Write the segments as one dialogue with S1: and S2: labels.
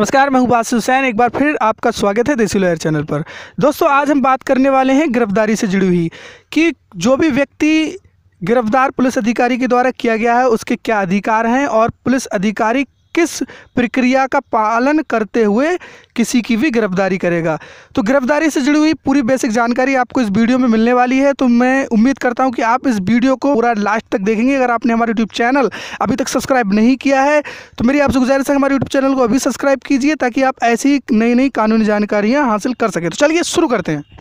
S1: नमस्कार मैं हूं बासु हुसैन एक बार फिर आपका स्वागत है देसी लॉयर चैनल पर दोस्तों आज हम बात करने वाले हैं गिरफ्तारी से जुड़ी हुई कि जो भी व्यक्ति गिरफ्तार पुलिस अधिकारी के द्वारा किया गया है उसके क्या अधिकार हैं और पुलिस अधिकारी किस प्रक्रिया का पालन करते हुए किसी की भी गिरफ्तारी करेगा तो गिरफ्तारी से जुड़ी हुई पूरी बेसिक जानकारी आपको इस वीडियो में मिलने वाली है तो मैं उम्मीद करता हूं कि आप इस वीडियो को पूरा लास्ट तक देखेंगे अगर आपने हमारे यूट्यूब चैनल अभी तक सब्सक्राइब नहीं किया है तो मेरी आपसे गुजारिश है हमारे यूट्यूब चैनल को अभी सब्सक्राइब कीजिए ताकि आप ऐसी नई नई कानूनी जानकारियाँ हासिल कर सकें तो चलिए शुरू करते हैं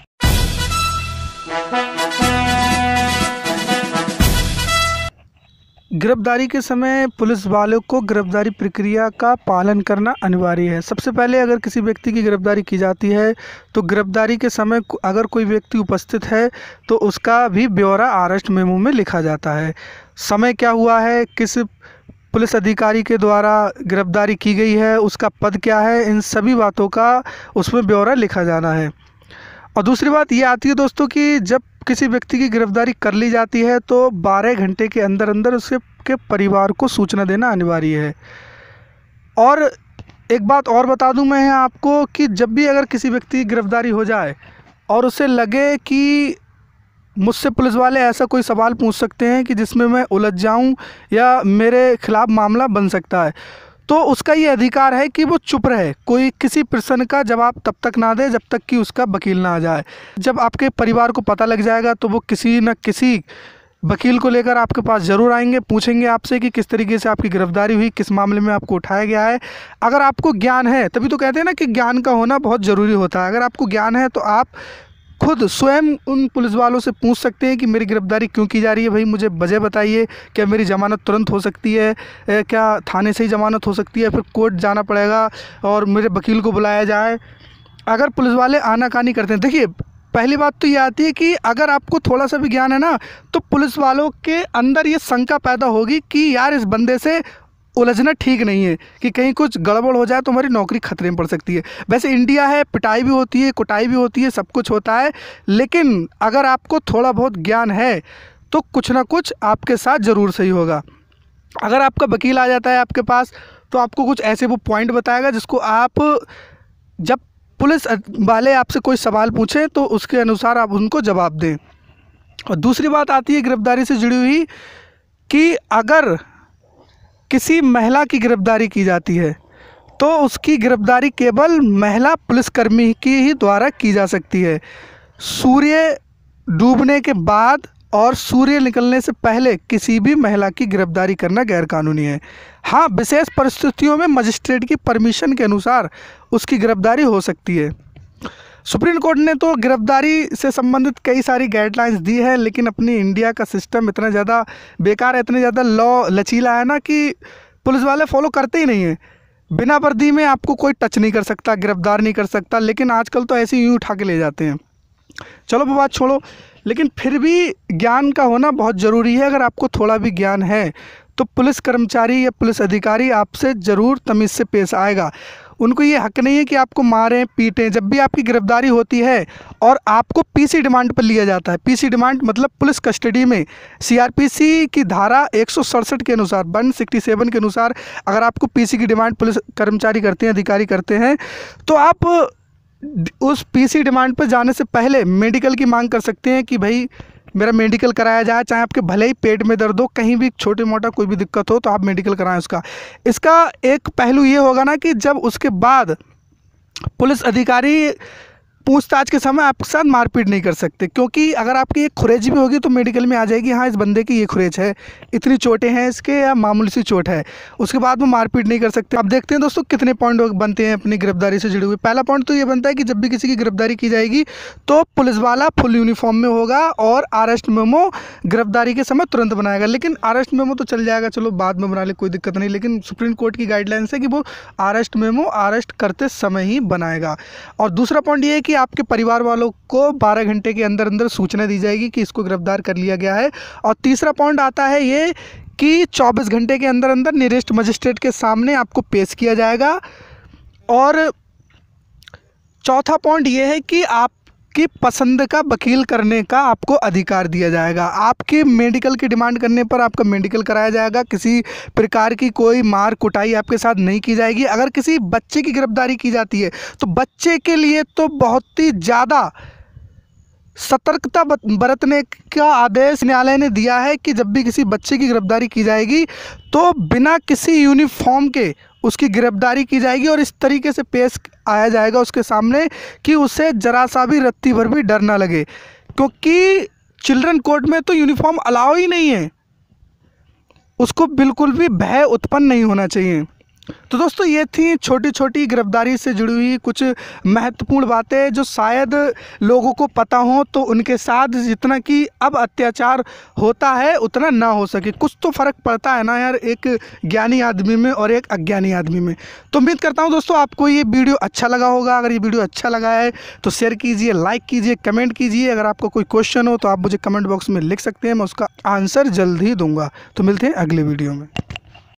S1: गिरफ्तारी के समय पुलिस वालों को गिरफ्तारी प्रक्रिया का पालन करना अनिवार्य है सबसे पहले अगर किसी व्यक्ति की गिरफ्तारी की जाती है तो गिरफ्तारी के समय अगर कोई व्यक्ति उपस्थित है तो उसका भी ब्यौरा अरेस्ट मेमो में लिखा जाता है समय क्या हुआ है किस पुलिस अधिकारी के द्वारा गिरफ्तारी की गई है उसका पद क्या है इन सभी बातों का उसमें ब्यौरा लिखा जाना है और दूसरी बात ये आती है दोस्तों कि जब किसी व्यक्ति की गिरफ्तारी कर ली जाती है तो 12 घंटे के अंदर अंदर उसके के परिवार को सूचना देना अनिवार्य है और एक बात और बता दूं मैं आपको कि जब भी अगर किसी व्यक्ति की गिरफ्तारी हो जाए और उसे लगे कि मुझसे पुलिस वाले ऐसा कोई सवाल पूछ सकते हैं कि जिसमें मैं उलझ जाऊं या मेरे खिलाफ़ मामला बन सकता है तो उसका ये अधिकार है कि वो चुप रहे कोई किसी प्रश्न का जवाब तब तक ना दे जब तक कि उसका वकील ना आ जाए जब आपके परिवार को पता लग जाएगा तो वो किसी न किसी वकील को लेकर आपके पास ज़रूर आएंगे पूछेंगे आपसे कि किस तरीके से आपकी गिरफ्तारी हुई किस मामले में आपको उठाया गया है अगर आपको ज्ञान है तभी तो कहते हैं ना कि ज्ञान का होना बहुत ज़रूरी होता है अगर आपको ज्ञान है तो आप खुद स्वयं उन पुलिस वालों से पूछ सकते हैं कि मेरी गिरफ़्तारी क्यों की जा रही है भाई मुझे वजह बताइए क्या मेरी ज़मानत तुरंत हो सकती है क्या थाने से ही ज़मानत हो सकती है फिर कोर्ट जाना पड़ेगा और मेरे वकील को बुलाया जाए अगर पुलिस वाले आनाकानी करते हैं देखिए पहली बात तो ये आती है कि अगर आपको थोड़ा सा भी ज्ञान है ना तो पुलिस वालों के अंदर ये शंका पैदा होगी कि यार इस बंदे से उलझना ठीक नहीं है कि कहीं कुछ गड़बड़ हो जाए तो हमारी नौकरी खतरे में पड़ सकती है वैसे इंडिया है पिटाई भी होती है कुटाई भी होती है सब कुछ होता है लेकिन अगर आपको थोड़ा बहुत ज्ञान है तो कुछ ना कुछ आपके साथ ज़रूर सही होगा अगर आपका वकील आ जाता है आपके पास तो आपको कुछ ऐसे वो पॉइंट बताएगा जिसको आप जब पुलिस वाले आपसे कोई सवाल पूछें तो उसके अनुसार आप उनको जवाब दें और दूसरी बात आती है गिरफ्तारी से जुड़ी हुई कि अगर किसी महिला की गिरफ्तारी की जाती है तो उसकी गिरफ्तारी केवल महिला पुलिसकर्मी की ही द्वारा की जा सकती है सूर्य डूबने के बाद और सूर्य निकलने से पहले किसी भी महिला की गिरफ्तारी करना गैरकानूनी है हाँ विशेष परिस्थितियों में मजिस्ट्रेट की परमिशन के अनुसार उसकी गिरफ्तारी हो सकती है सुप्रीम कोर्ट ने तो गिरफ्तारी से संबंधित कई सारी गाइडलाइंस दी है लेकिन अपनी इंडिया का सिस्टम इतना ज़्यादा बेकार है इतने ज़्यादा लॉ लचीला है ना कि पुलिस वाले फॉलो करते ही नहीं हैं बिना वर्दी में आपको कोई टच नहीं कर सकता गिरफ्तार नहीं कर सकता लेकिन आजकल तो ऐसे ही उठा के ले जाते हैं चलो वो बात छोड़ो लेकिन फिर भी ज्ञान का होना बहुत ज़रूरी है अगर आपको थोड़ा भी ज्ञान है तो पुलिस कर्मचारी या पुलिस अधिकारी आपसे ज़रूर तमीज़ से पेश आएगा उनको ये हक नहीं है कि आपको मारें पीटें जब भी आपकी गिरफ्तारी होती है और आपको पीसी डिमांड पर लिया जाता है पीसी डिमांड मतलब पुलिस कस्टडी में सीआरपीसी की धारा एक के अनुसार वन के अनुसार अगर आपको पीसी की डिमांड पुलिस कर्मचारी करते हैं अधिकारी करते हैं तो आप उस पीसी डिमांड पर जाने से पहले मेडिकल की मांग कर सकते हैं कि भाई मेरा मेडिकल कराया जाए चाहे आपके भले ही पेट में दर्द हो कहीं भी छोटे मोटा कोई भी दिक्कत हो तो आप मेडिकल कराएं उसका इसका एक पहलू ये होगा ना कि जब उसके बाद पुलिस अधिकारी पूछताछ के समय आपके साथ मारपीट नहीं कर सकते क्योंकि अगर आपकी एक खुरेज भी होगी तो मेडिकल में आ जाएगी हाँ इस बंदे की ये खुरेज है इतनी चोटें हैं इसके या मामूली सी चोट है उसके बाद वो मारपीट नहीं कर सकते अब देखते हैं दोस्तों कितने पॉइंट बनते हैं अपनी गिरफ्तारी से जुड़े हुए पहला पॉइंट तो ये बनता है कि जब भी किसी की गिरफ्तारी की जाएगी तो पुलिस वाला फुल यूनिफॉर्म में होगा और अरेस्ट मेमो गिरफ्तारी के समय तुरंत बनाएगा लेकिन अरेस्ट मेमो तो चल जाएगा चलो बाद में बना ले कोई दिक्कत नहीं लेकिन सुप्रीम कोर्ट की गाइडलाइंस है कि वो अरेस्ट मेमो अरेस्ट करते समय ही बनाएगा और दूसरा पॉइंट ये है कि आपके परिवार वालों को बारह घंटे के अंदर अंदर सूचना दी जाएगी कि इसको गिरफ्तार कर लिया गया है और तीसरा पॉइंट आता है ये कि 24 घंटे के अंदर अंदर निरिस्ट मजिस्ट्रेट के सामने आपको पेश किया जाएगा और चौथा पॉइंट ये है कि आप आपकी पसंद का वकील करने का आपको अधिकार दिया जाएगा आपके मेडिकल की डिमांड करने पर आपका मेडिकल कराया जाएगा किसी प्रकार की कोई मार कुटाई आपके साथ नहीं की जाएगी अगर किसी बच्चे की गिरफ्तारी की जाती है तो बच्चे के लिए तो बहुत ही ज़्यादा सतर्कता बरतने का आदेश न्यायालय ने दिया है कि जब भी किसी बच्चे की गिरफ्तारी की जाएगी तो बिना किसी यूनिफॉर्म के उसकी गिरफ्तारी की जाएगी और इस तरीके से पेश आया जाएगा उसके सामने कि उसे जरा सा भी रत्ती भर भी डर ना लगे क्योंकि चिल्ड्रन कोर्ट में तो यूनिफॉर्म अलाउ ही नहीं है उसको बिल्कुल भी भय उत्पन्न नहीं होना चाहिए तो दोस्तों ये थी छोटी छोटी गिरफ्तारी से जुड़ी हुई कुछ महत्वपूर्ण बातें जो शायद लोगों को पता हो तो उनके साथ जितना कि अब अत्याचार होता है उतना ना हो सके कुछ तो फ़र्क पड़ता है ना यार एक ज्ञानी आदमी में और एक अज्ञानी आदमी में तो उम्मीद करता हूँ दोस्तों आपको ये वीडियो अच्छा लगा होगा अगर ये वीडियो अच्छा लगा है तो शेयर कीजिए लाइक कीजिए कमेंट कीजिए अगर आपको कोई क्वेश्चन हो तो आप मुझे कमेंट बॉक्स में लिख सकते हैं मैं उसका आंसर जल्द ही दूंगा तो मिलते हैं अगले वीडियो में